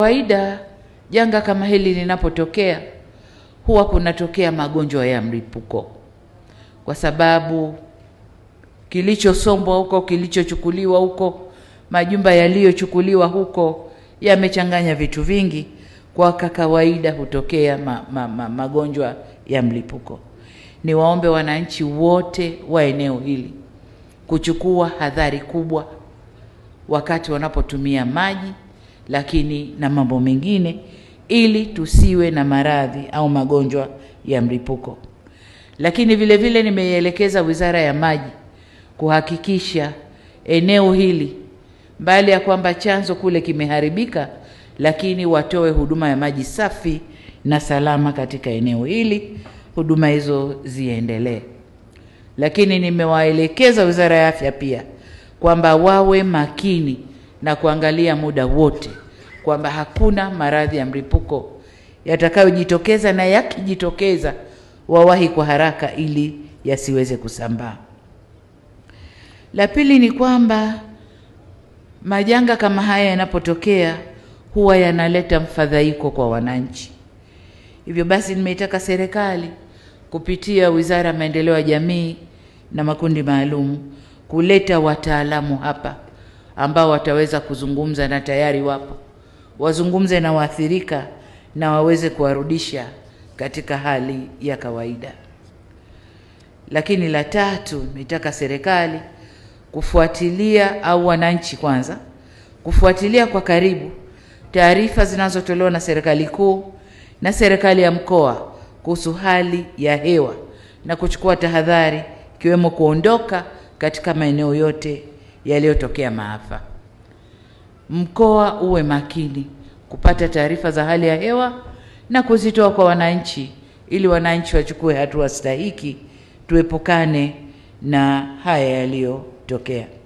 Kawaida janga kama hili linapotokea, huwa kunatokea magonjwa ya mlipuko, kwa sababu kilichosombwa huko, kilichochukuliwa huko, majumba yaliyochukuliwa huko yamechanganya vitu vingi, kwa kawaida hutokea ma, ma, ma, magonjwa ya mlipuko. Niwaombe wananchi wote wa eneo hili kuchukua hadhari kubwa wakati wanapotumia maji lakini na mambo mengine, ili tusiwe na maradhi au magonjwa ya mlipuko. Lakini vile vile nimeielekeza Wizara ya Maji kuhakikisha eneo hili, mbali ya kwamba chanzo kule kimeharibika, lakini watoe huduma ya maji safi na salama katika eneo hili, huduma hizo ziendelee. Lakini nimewaelekeza Wizara ya Afya pia kwamba wawe makini na kuangalia muda wote kwamba hakuna maradhi ya mlipuko yatakayojitokeza, na yakijitokeza wawahi kwa haraka ili yasiweze kusambaa. La pili ni kwamba majanga kama haya yanapotokea huwa yanaleta mfadhaiko kwa wananchi. Hivyo basi, nimeitaka serikali kupitia Wizara ya Maendeleo ya Jamii na makundi maalum kuleta wataalamu hapa ambao wataweza kuzungumza na tayari wapo, wazungumze na waathirika na waweze kuwarudisha katika hali ya kawaida. Lakini la tatu, nitaka serikali kufuatilia au wananchi kwanza kufuatilia kwa karibu taarifa zinazotolewa na serikali kuu na serikali ya mkoa kuhusu hali ya hewa na kuchukua tahadhari, ikiwemo kuondoka katika maeneo yote yaliyotokea maafa. Mkoa uwe makini kupata taarifa za hali ya hewa na kuzitoa kwa wananchi, ili wananchi wachukue hatua stahiki, tuepukane na haya yaliyotokea.